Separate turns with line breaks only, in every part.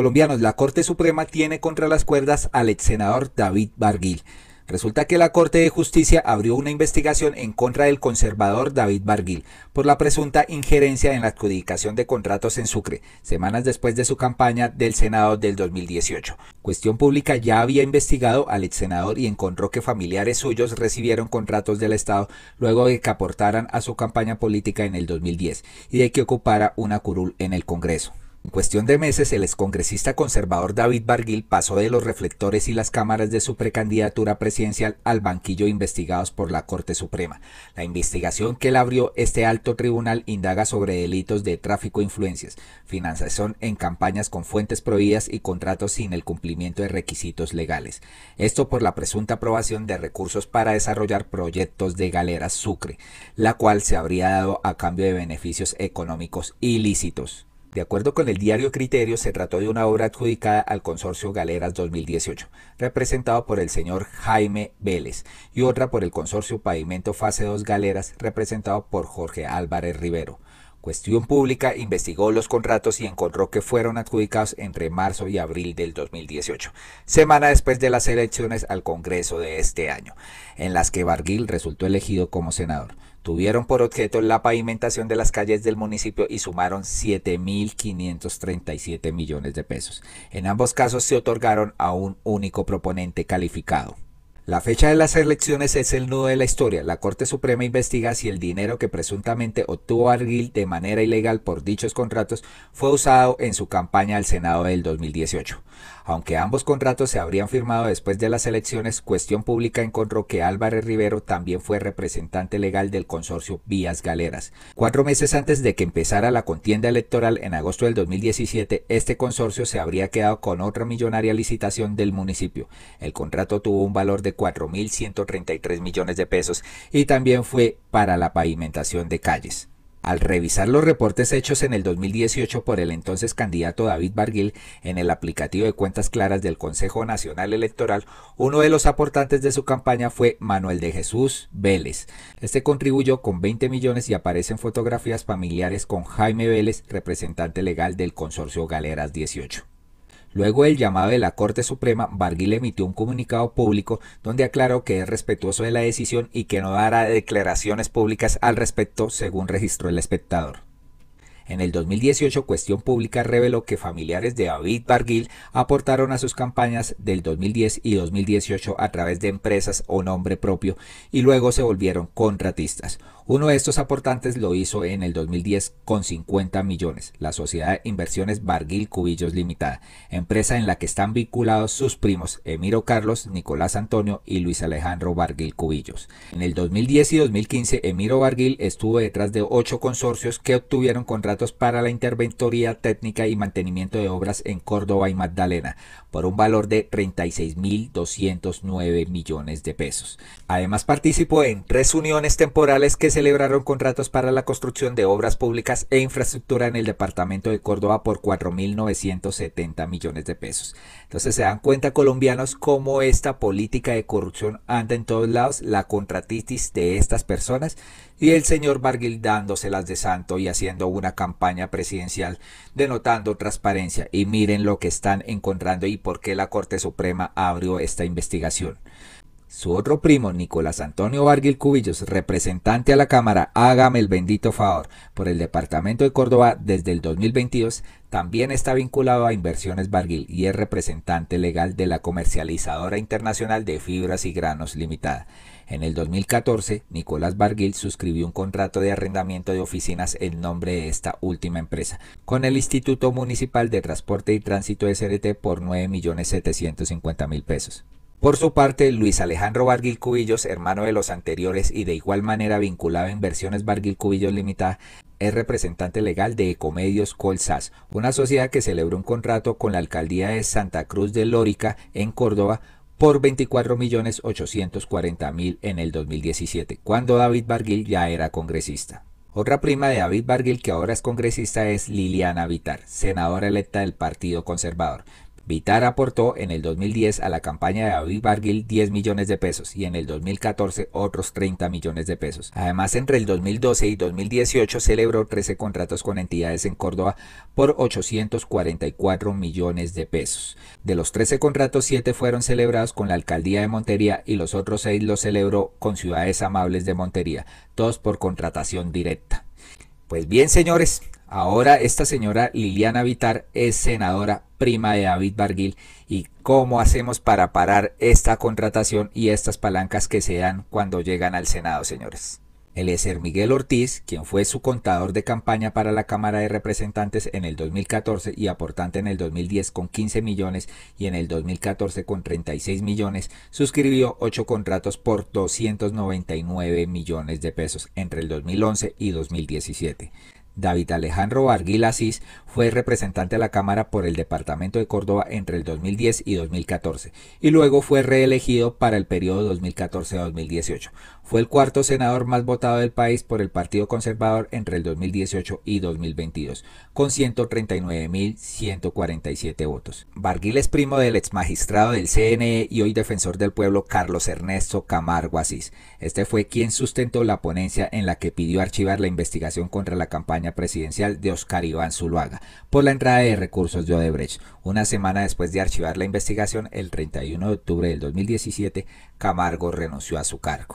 colombianos, la Corte Suprema tiene contra las cuerdas al ex senador David Barguil. Resulta que la Corte de Justicia abrió una investigación en contra del conservador David Barguil por la presunta injerencia en la adjudicación de contratos en Sucre, semanas después de su campaña del Senado del 2018. Cuestión Pública ya había investigado al ex senador y encontró que familiares suyos recibieron contratos del Estado luego de que aportaran a su campaña política en el 2010 y de que ocupara una curul en el Congreso. En cuestión de meses, el excongresista conservador David Barguil pasó de los reflectores y las cámaras de su precandidatura presidencial al banquillo investigados por la Corte Suprema. La investigación que él abrió este alto tribunal indaga sobre delitos de tráfico de influencias, financiación en campañas con fuentes prohibidas y contratos sin el cumplimiento de requisitos legales. Esto por la presunta aprobación de recursos para desarrollar proyectos de galeras Sucre, la cual se habría dado a cambio de beneficios económicos ilícitos. De acuerdo con el diario Criterio, se trató de una obra adjudicada al Consorcio Galeras 2018, representado por el señor Jaime Vélez, y otra por el Consorcio Pavimento Fase 2 Galeras, representado por Jorge Álvarez Rivero. Cuestión Pública investigó los contratos y encontró que fueron adjudicados entre marzo y abril del 2018, semana después de las elecciones al Congreso de este año, en las que Barguil resultó elegido como senador. Tuvieron por objeto la pavimentación de las calles del municipio y sumaron 7.537 millones de pesos. En ambos casos se otorgaron a un único proponente calificado. La fecha de las elecciones es el nudo de la historia. La Corte Suprema investiga si el dinero que presuntamente obtuvo Argil de manera ilegal por dichos contratos fue usado en su campaña al Senado del 2018. Aunque ambos contratos se habrían firmado después de las elecciones, Cuestión Pública encontró que Álvarez Rivero también fue representante legal del consorcio Vías Galeras. Cuatro meses antes de que empezara la contienda electoral en agosto del 2017, este consorcio se habría quedado con otra millonaria licitación del municipio. El contrato tuvo un valor de 4.133 millones de pesos y también fue para la pavimentación de calles. Al revisar los reportes hechos en el 2018 por el entonces candidato David Barguil en el aplicativo de cuentas claras del Consejo Nacional Electoral, uno de los aportantes de su campaña fue Manuel de Jesús Vélez. Este contribuyó con 20 millones y aparecen fotografías familiares con Jaime Vélez, representante legal del consorcio Galeras 18. Luego del llamado de la Corte Suprema, Barguil emitió un comunicado público donde aclaró que es respetuoso de la decisión y que no dará declaraciones públicas al respecto, según registró el espectador. En el 2018, Cuestión Pública reveló que familiares de David Barguil aportaron a sus campañas del 2010 y 2018 a través de empresas o nombre propio y luego se volvieron contratistas. Uno de estos aportantes lo hizo en el 2010 con 50 millones, la Sociedad de Inversiones Bargil Cubillos Limitada, empresa en la que están vinculados sus primos Emiro Carlos, Nicolás Antonio y Luis Alejandro Bargil Cubillos. En el 2010 y 2015, Emiro Barguil estuvo detrás de ocho consorcios que obtuvieron contratos para la interventoría técnica y mantenimiento de obras en Córdoba y Magdalena por un valor de 36.209 millones de pesos. Además participó en tres uniones temporales que celebraron contratos para la construcción de obras públicas e infraestructura en el departamento de Córdoba por 4.970 millones de pesos. Entonces se dan cuenta colombianos cómo esta política de corrupción anda en todos lados, la contratitis de estas personas y el señor Barguil dándoselas de santo y haciendo una campaña presidencial denotando transparencia. Y miren lo que están encontrando y por qué la Corte Suprema abrió esta investigación. Su otro primo, Nicolás Antonio Varguil Cubillos, representante a la Cámara, hágame el bendito favor, por el Departamento de Córdoba desde el 2022, también está vinculado a Inversiones Varguil y es representante legal de la comercializadora internacional de fibras y granos limitada. En el 2014, Nicolás Barguil suscribió un contrato de arrendamiento de oficinas en nombre de esta última empresa con el Instituto Municipal de Transporte y Tránsito SRT por 9.750.000 pesos. Por su parte, Luis Alejandro Barguil Cubillos, hermano de los anteriores y de igual manera vinculado a Inversiones Barguil Cubillos Limitada, es representante legal de Ecomedios Colsas, una sociedad que celebró un contrato con la alcaldía de Santa Cruz de Lórica, en Córdoba, por 24.840.000 en el 2017, cuando David Barguil ya era congresista. Otra prima de David Barguil que ahora es congresista es Liliana Vitar, senadora electa del Partido Conservador, Vitar aportó en el 2010 a la campaña de David Barguil 10 millones de pesos y en el 2014 otros 30 millones de pesos. Además, entre el 2012 y 2018 celebró 13 contratos con entidades en Córdoba por 844 millones de pesos. De los 13 contratos, 7 fueron celebrados con la alcaldía de Montería y los otros 6 los celebró con Ciudades Amables de Montería, todos por contratación directa. Pues bien, señores, Ahora esta señora Liliana Vitar es senadora prima de David Barguil y cómo hacemos para parar esta contratación y estas palancas que se dan cuando llegan al Senado, señores. El ser Miguel Ortiz, quien fue su contador de campaña para la Cámara de Representantes en el 2014 y aportante en el 2010 con 15 millones y en el 2014 con 36 millones, suscribió 8 contratos por 299 millones de pesos entre el 2011 y 2017. David Alejandro Barguil fue representante a la Cámara por el Departamento de Córdoba entre el 2010 y 2014 y luego fue reelegido para el periodo 2014-2018. Fue el cuarto senador más votado del país por el Partido Conservador entre el 2018 y 2022, con 139.147 votos. Barguil es primo del exmagistrado del CNE y hoy defensor del pueblo Carlos Ernesto Camargo Asís. Este fue quien sustentó la ponencia en la que pidió archivar la investigación contra la campaña presidencial de Oscar Iván Zuluaga por la entrada de recursos de Odebrecht. Una semana después de archivar la investigación, el 31 de octubre del 2017, Camargo renunció a su cargo.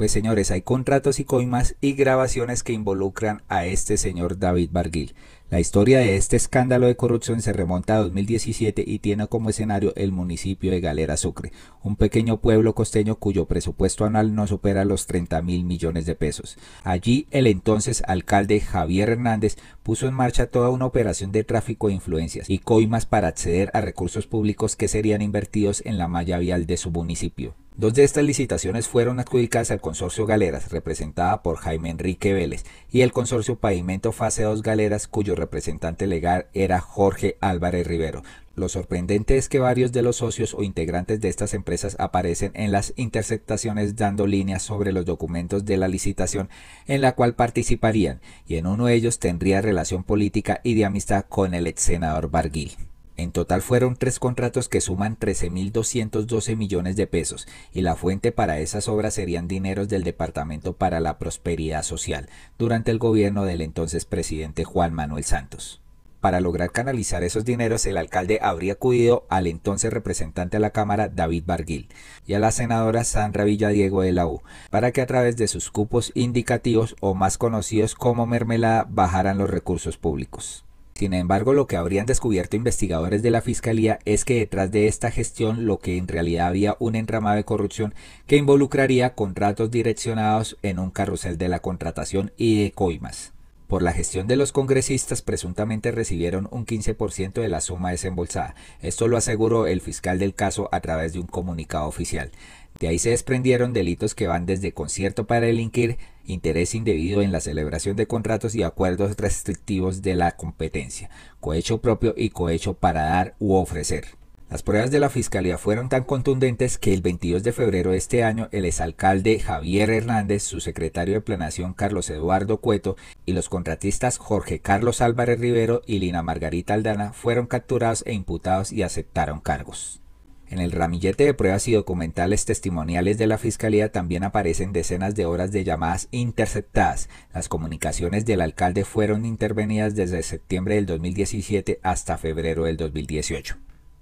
Pues señores, hay contratos y coimas y grabaciones que involucran a este señor David Barguil. La historia de este escándalo de corrupción se remonta a 2017 y tiene como escenario el municipio de Galera Sucre, un pequeño pueblo costeño cuyo presupuesto anual no supera los 30 mil millones de pesos. Allí el entonces alcalde Javier Hernández puso en marcha toda una operación de tráfico de influencias y coimas para acceder a recursos públicos que serían invertidos en la malla vial de su municipio. Dos de estas licitaciones fueron adjudicadas al Consorcio Galeras, representada por Jaime Enrique Vélez, y el Consorcio Pavimento Fase 2 Galeras, cuyo representante legal era Jorge Álvarez Rivero. Lo sorprendente es que varios de los socios o integrantes de estas empresas aparecen en las interceptaciones dando líneas sobre los documentos de la licitación en la cual participarían, y en uno de ellos tendría relación política y de amistad con el ex senador Barguil. En total fueron tres contratos que suman 13.212 millones de pesos y la fuente para esas obras serían dineros del Departamento para la Prosperidad Social durante el gobierno del entonces presidente Juan Manuel Santos. Para lograr canalizar esos dineros, el alcalde habría acudido al entonces representante a la Cámara, David Barguil, y a la senadora Sandra Villadiego de la U, para que a través de sus cupos indicativos o más conocidos como mermelada bajaran los recursos públicos. Sin embargo, lo que habrían descubierto investigadores de la Fiscalía es que detrás de esta gestión lo que en realidad había un entramado de corrupción que involucraría contratos direccionados en un carrusel de la contratación y de coimas. Por la gestión de los congresistas presuntamente recibieron un 15% de la suma desembolsada. Esto lo aseguró el fiscal del caso a través de un comunicado oficial. De ahí se desprendieron delitos que van desde concierto para delinquir, interés indebido en la celebración de contratos y acuerdos restrictivos de la competencia, cohecho propio y cohecho para dar u ofrecer. Las pruebas de la fiscalía fueron tan contundentes que el 22 de febrero de este año el exalcalde Javier Hernández, su secretario de planación Carlos Eduardo Cueto y los contratistas Jorge Carlos Álvarez Rivero y Lina Margarita Aldana fueron capturados e imputados y aceptaron cargos. En el ramillete de pruebas y documentales testimoniales de la Fiscalía también aparecen decenas de horas de llamadas interceptadas. Las comunicaciones del alcalde fueron intervenidas desde septiembre del 2017 hasta febrero del 2018.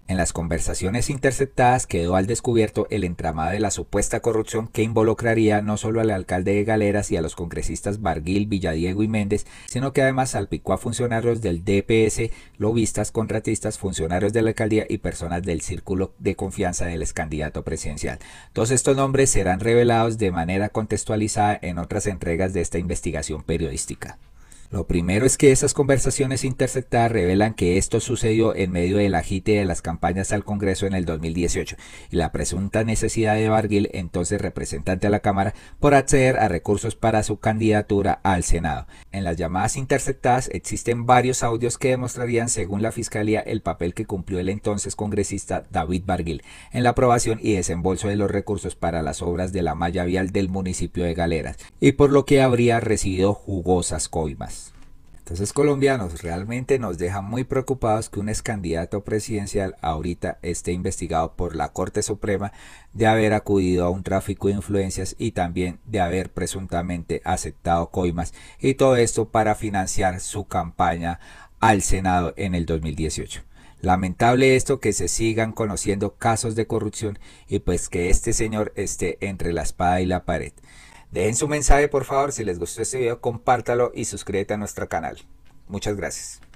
En las conversaciones interceptadas quedó al descubierto el entramado de la supuesta corrupción que involucraría no solo al alcalde de Galeras y a los congresistas Barguil, Villadiego y Méndez, sino que además salpicó a funcionarios del DPS, lobistas, contratistas, funcionarios de la alcaldía y personas del círculo de confianza del ex presidencial. Todos estos nombres serán revelados de manera contextualizada en otras entregas de esta investigación periodística. Lo primero es que esas conversaciones interceptadas revelan que esto sucedió en medio del agite de las campañas al Congreso en el 2018 y la presunta necesidad de Barguil, entonces representante a la Cámara, por acceder a recursos para su candidatura al Senado. En las llamadas interceptadas existen varios audios que demostrarían, según la Fiscalía, el papel que cumplió el entonces congresista David Barguil en la aprobación y desembolso de los recursos para las obras de la malla vial del municipio de Galeras, y por lo que habría recibido jugosas coimas. Entonces colombianos realmente nos deja muy preocupados que un ex candidato presidencial ahorita esté investigado por la Corte Suprema de haber acudido a un tráfico de influencias y también de haber presuntamente aceptado coimas y todo esto para financiar su campaña al Senado en el 2018. Lamentable esto que se sigan conociendo casos de corrupción y pues que este señor esté entre la espada y la pared. Dejen su mensaje por favor, si les gustó este video compártalo y suscríbete a nuestro canal. Muchas gracias.